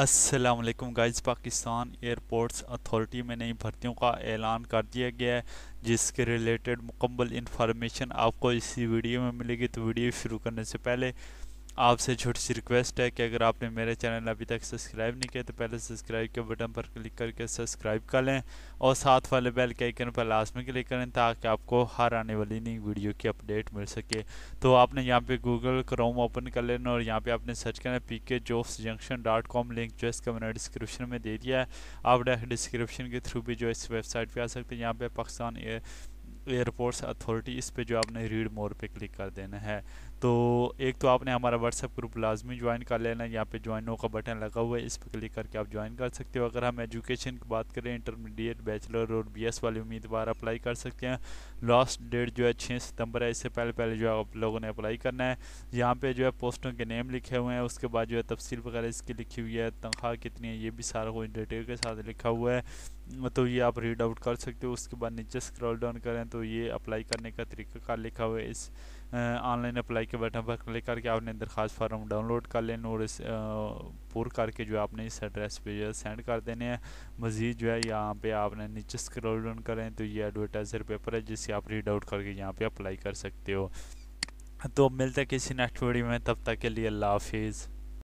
Aslam guys Pakistan airports authority में नई भर्तियों का ऐलान कर दिया गया है जिसके रिलेटेड मुकम्मल इन्फॉर्मेशन आपको इसी वीडियो में मिलेगी तो वीडियो शुरू करने से पहले आपसे छोटी सी रिक्वेस्ट है कि अगर आपने मेरे चैनल अभी तक सब्सक्राइब नहीं किया तो पहले सब्सक्राइब के बटन पर क्लिक करके सब्सक्राइब कर लें और साथ वाले बेल के आइकन पर लास्ट में क्लिक करें ताकि आपको हर आने वाली नई वीडियो की अपडेट मिल सके तो आपने यहाँ पे गूगल क्रोम ओपन कर लेना और यहाँ पे आपने सर्च करना P K jobs junction dot com link जो इसका मैंने डिस्क्रिप्शन में दे दिया है आप डिस्क्रिप्शन के थ्रू भी जो इस वेबसाइट पर आ सकते हैं यहाँ पर पाकिस्तान एयरपोर्ट्स अथॉरिटी इस पे जो आपने रीड मोर पे क्लिक कर देना है तो एक तो आपने हमारा व्हाट्सएप ग्रुप लाजमी ज्वाइन कर लेना है यहाँ पे ज्वाइन नो का बटन लगा हुआ है इस पर क्लिक करके आप ज्वाइन कर सकते हो अगर हम एजुकेशन की बात करें इंटरमीडिएट बैचलर और बी वाले उम्मीदवार अप्लाई कर सकते हैं लास्ट डेट जो है छः सितम्बर है इससे पहले पहले जो है आप लोगों ने अप्लाई करना है यहाँ पर जो है पोस्टों के नेम लिखे हुए हैं उसके बाद जो है तफसील वगैरह इसकी लिखी हुई है तनख्वाह कितनी है ये भी सारा कुछ डिटेल के साथ लिखा हुआ है तो ये आप रीड आउट कर सकते हो उसके बाद नीचे स्क्रॉल डाउन करें तो ये अप्लाई करने का तरीका कार लिखा हुआ है इस ऑनलाइन अप्लाई के बटन पर क्लिक करके आपने दरख्वास्त फॉर्म डाउनलोड कर लेना और इस पूर करके जो आपने इस एड्रेस पे जो है सेंड कर देने हैं मज़ीद जो है यहाँ पे आपने नीचे स्क्रॉल डाउन करें तो ये एडवर्टाइजर पेपर है जिससे आप रीड आउट करके यहाँ पर अप्लाई कर सकते हो तो मिलते किसी नेक्स्ट वीडियो में तब तक के लिए अल्लाह हाफिज़